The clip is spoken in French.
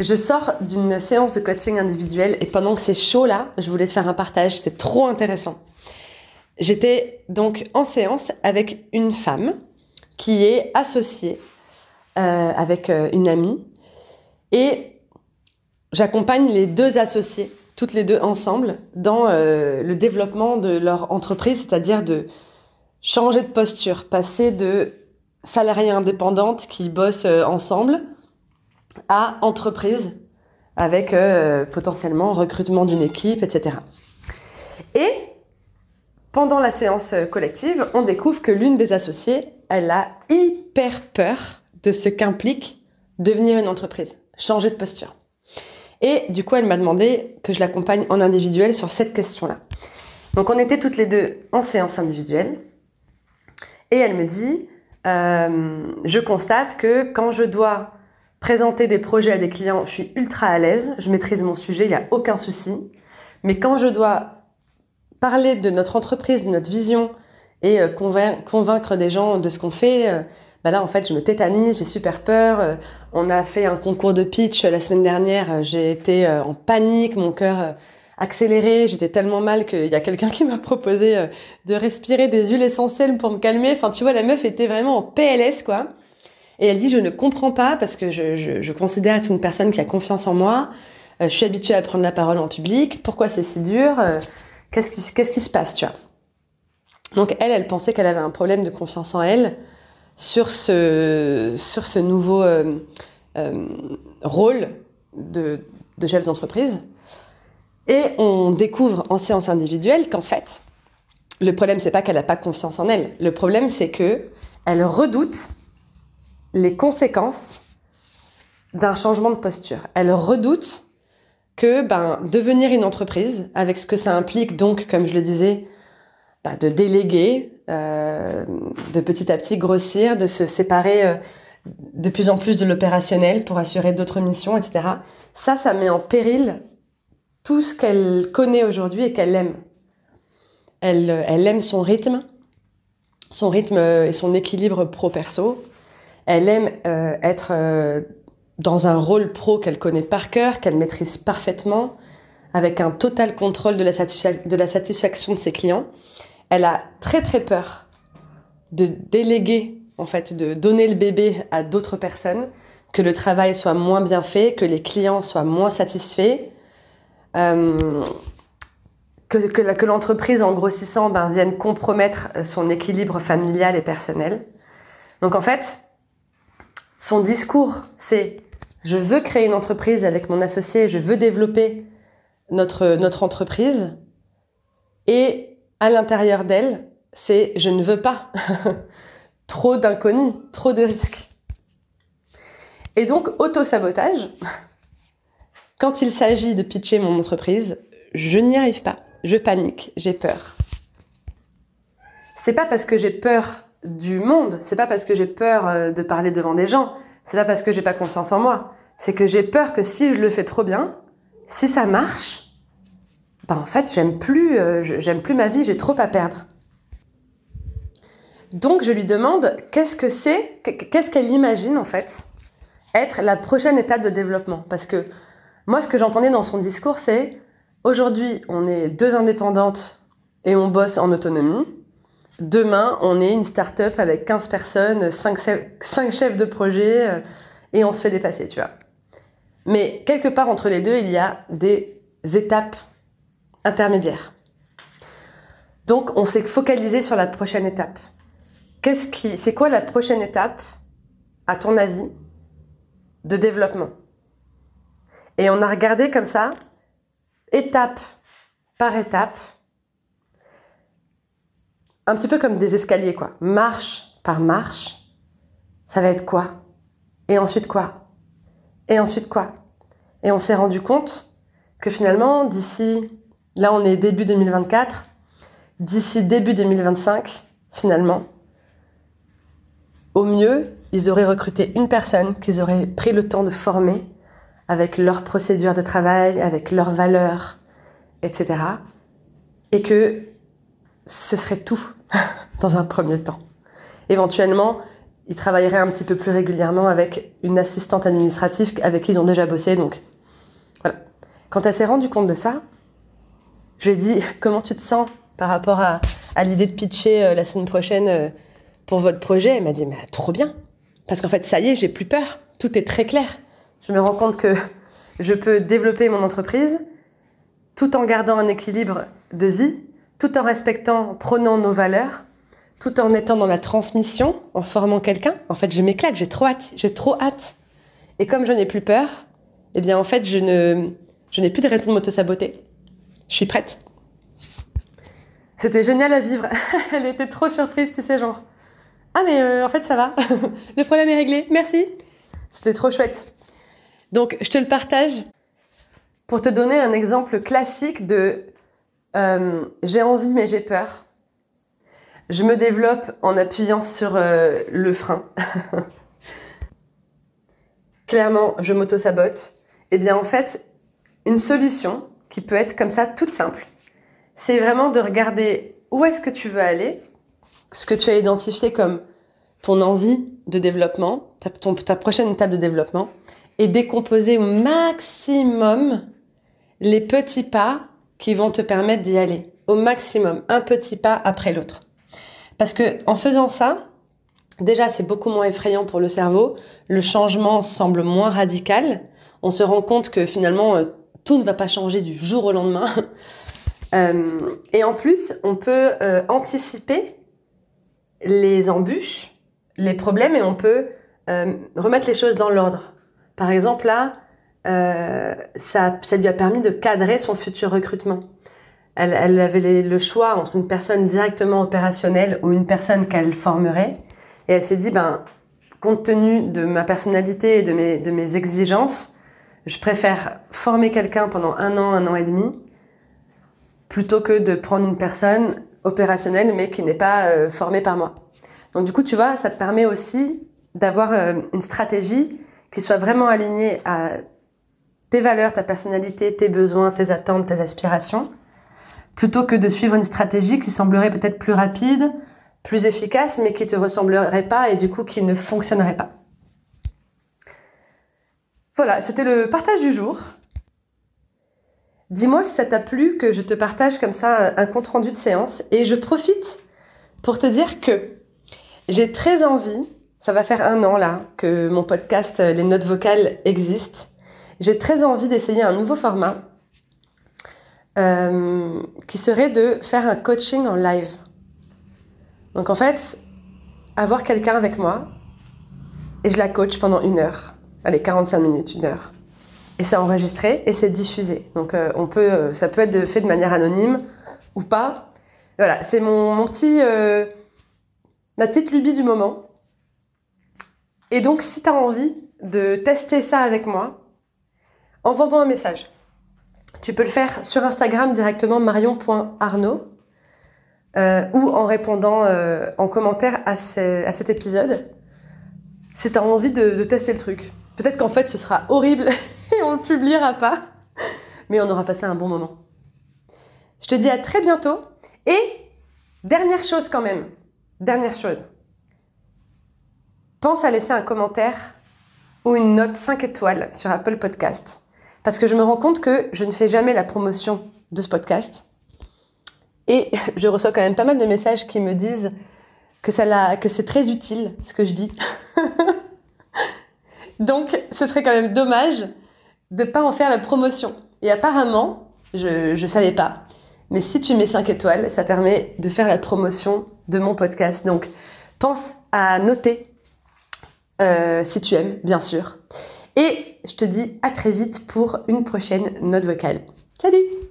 Je sors d'une séance de coaching individuel et pendant que c'est chaud là, je voulais te faire un partage, c'est trop intéressant. J'étais donc en séance avec une femme qui est associée euh, avec euh, une amie et j'accompagne les deux associées, toutes les deux ensemble, dans euh, le développement de leur entreprise, c'est-à-dire de changer de posture, passer de salariés indépendantes qui bossent ensemble à entreprise avec euh, potentiellement recrutement d'une équipe, etc. Et pendant la séance euh, collective, on découvre que l'une des associées, elle a hyper peur de ce qu'implique devenir une entreprise, changer de posture. Et du coup, elle m'a demandé que je l'accompagne en individuel sur cette question-là. Donc on était toutes les deux en séance individuelle. Et elle me dit, euh, je constate que quand je dois Présenter des projets à des clients, je suis ultra à l'aise, je maîtrise mon sujet, il n'y a aucun souci. Mais quand je dois parler de notre entreprise, de notre vision et euh, convaincre des gens de ce qu'on fait, euh, bah là en fait je me tétanise, j'ai super peur. Euh, on a fait un concours de pitch la semaine dernière, j'ai été en panique, mon cœur accéléré, j'étais tellement mal qu'il y a quelqu'un qui m'a proposé de respirer des huiles essentielles pour me calmer. Enfin tu vois la meuf était vraiment en PLS quoi. Et elle dit, je ne comprends pas parce que je, je, considère être une personne qui a confiance en moi. Euh, je suis habituée à prendre la parole en public. Pourquoi c'est si dur euh, qu'est-ce, qui, qu'est-ce qui se passe, tu vois Donc elle, elle pensait qu'elle avait un problème de confiance en elle sur ce, sur ce nouveau euh, rôle de, de chef d'entreprise. Et on découvre en séance individuelle qu'en fait, le problème, c'est pas qu'elle n'a pas confiance en elle. Le problème, c'est que elle redoute les conséquences d'un changement de posture. Elle redoute que ben, devenir une entreprise, avec ce que ça implique donc, comme je le disais, ben, de déléguer, euh, de petit à petit grossir, de se séparer euh, de plus en plus de l'opérationnel pour assurer d'autres missions, etc. Ça, ça met en péril tout ce qu'elle connaît aujourd'hui et qu'elle aime. Elle, elle aime son rythme, son rythme euh, et son équilibre pro-perso. Elle aime euh, être euh, dans un rôle pro qu'elle connaît par cœur, qu'elle maîtrise parfaitement, avec un total contrôle de la, satisfaction de ses clients. Elle a très très peur de déléguer, en fait, de donner le bébé à d'autres personnes, que le travail soit moins bien fait, que les clients soient moins satisfaits. Euh, que, l'entreprise, en grossissant, ben, vienne compromettre son équilibre familial et personnel. Donc en fait, son discours, c'est je veux créer une entreprise avec mon associé, je veux développer notre, notre entreprise. Et à l'intérieur d'elle, c'est je ne veux pas. trop d'inconnus, trop de risques. Et donc, auto-sabotage, quand il s'agit de pitcher mon entreprise, je n'y arrive pas, je panique, j'ai peur. C'est pas parce que j'ai peur du monde. C'est pas parce que j'ai peur euh, de parler devant des gens. C'est pas parce que j'ai pas confiance en moi. C'est que j'ai peur que si je le fais trop bien, si ça marche, ben en fait j'aime plus, euh, j'aime plus ma vie. J'ai trop à perdre. Donc je lui demande qu'est-ce que c'est, qu'est-ce qu'elle imagine en fait être la prochaine étape de développement. Parce que moi ce que j'entendais dans son discours c'est aujourd'hui on est deux indépendantes et on bosse en autonomie demain, on est une start-up avec 15 personnes, 5, chefs de projet, euh, et on se fait dépasser, tu vois. Mais quelque part entre les deux, il y a des étapes intermédiaires. Donc, on s'est focalisé sur la prochaine étape. ce c'est quoi la prochaine étape, à ton avis, de développement Et on a regardé comme ça, étape par étape, un petit peu comme des escaliers, quoi. Marche par marche, ça va être quoi Et ensuite quoi Et ensuite quoi Et on s'est rendu compte que finalement, d'ici, là on est début 2024, d'ici début 2025, finalement, au mieux, ils auraient recruté une personne qu'ils auraient pris le temps de former avec leur procédures de travail, avec leurs valeurs, etc. Et que ce serait tout dans un premier temps. Éventuellement, ils travailleraient un petit peu plus régulièrement avec une assistante administrative avec qui ils ont déjà bossé. Donc voilà. Quand elle s'est rendue compte de ça, je lui ai dit comment tu te sens par rapport à, l'idée de pitcher euh, la semaine prochaine euh, pour votre projet. Elle m'a dit trop bien parce qu'en fait ça y est j'ai plus peur. Tout est très clair. Je me rends compte que je peux développer mon entreprise tout en gardant un équilibre de vie tout en respectant, en prenant nos valeurs, tout en étant dans la transmission, en formant quelqu'un. En fait, je m'éclate, j'ai trop hâte, j'ai trop hâte. Et comme je n'ai plus peur, eh bien, en fait, je ne, n'ai plus de raison de m'auto-saboter. Je suis prête. C'était génial à vivre. Elle était trop surprise, tu sais, genre. Ah, mais euh, en fait, ça va. le problème est réglé. Merci. C'était trop chouette. Donc, je te le partage pour te donner un exemple classique de euh, j'ai envie mais j'ai peur. Je me développe en appuyant sur euh, le frein. Clairement, je m'auto-sabote. Eh bien, en fait, une solution qui peut être comme ça toute simple, c'est vraiment de regarder où est-ce que tu veux aller, ce que tu as identifié comme ton envie de développement, ta prochaine étape de développement, et décomposer au maximum les petits pas qui vont te permettre d'y aller au maximum, un petit pas après l'autre. Parce que en faisant ça, déjà c'est beaucoup moins effrayant pour le cerveau, le changement semble moins radical, on se rend compte que finalement euh, tout ne va pas changer du jour au lendemain. Euh, et en plus, on peut euh, anticiper les embûches, les problèmes et on peut remettre les choses dans l'ordre. Par exemple, là, euh, ça, ça, lui a permis de cadrer son futur recrutement. Elle, elle avait le choix entre une personne directement opérationnelle ou une personne qu'elle formerait. Et elle s'est dit, ben, compte tenu de ma personnalité et de mes, de mes exigences, je préfère former quelqu'un pendant un an, un an et demi, plutôt que de prendre une personne opérationnelle mais qui n'est pas euh, formée par moi. Donc du coup, tu vois, ça te permet aussi d'avoir euh, une stratégie qui soit vraiment alignée à tes valeurs, ta personnalité, tes besoins, tes attentes, tes aspirations, plutôt que de suivre une stratégie qui semblerait peut-être plus rapide, plus efficace, mais qui te ressemblerait pas et du coup qui ne fonctionnerait pas. Voilà, c'était le partage du jour. Dis-moi si ça t'a plu que je te partage comme ça un compte-rendu de séance et je profite pour te dire que j'ai très envie, ça va faire un an là, que mon podcast euh, Les Notes Vocales existe j'ai très envie d'essayer un nouveau format euh, qui serait de faire un coaching en live. Donc en fait, avoir quelqu'un avec moi et je la coach pendant une heure. Allez, 45 minutes, une heure. Et c'est enregistré et c'est diffusé. Donc euh, on peut, euh, ça peut être fait de manière anonyme ou pas. Voilà, c'est mon, petit, ma petite lubie du moment. Et donc si tu as envie de tester ça avec moi, en vendant un message. Tu peux le faire sur Instagram directement marion.arnaud euh, ou en répondant euh, en commentaire à, cet épisode si tu as envie de, tester le truc. Peut-être qu'en fait ce sera horrible et on ne le publiera pas, mais on aura passé un bon moment. Je te dis à très bientôt et dernière chose quand même, dernière chose. Pense à laisser un commentaire ou une note 5 étoiles sur Apple Podcast parce que je me rends compte que je ne fais jamais la promotion de ce podcast. Et je reçois quand même pas mal de messages qui me disent que, que c'est très utile ce que je dis. Donc, ce serait quand même dommage de ne pas en faire la promotion. Et apparemment, je ne savais pas, mais si tu mets 5 étoiles, ça permet de faire la promotion de mon podcast. Donc, pense à noter euh, si tu aimes, bien sûr. Et je te dis à très vite pour une prochaine note vocale. Salut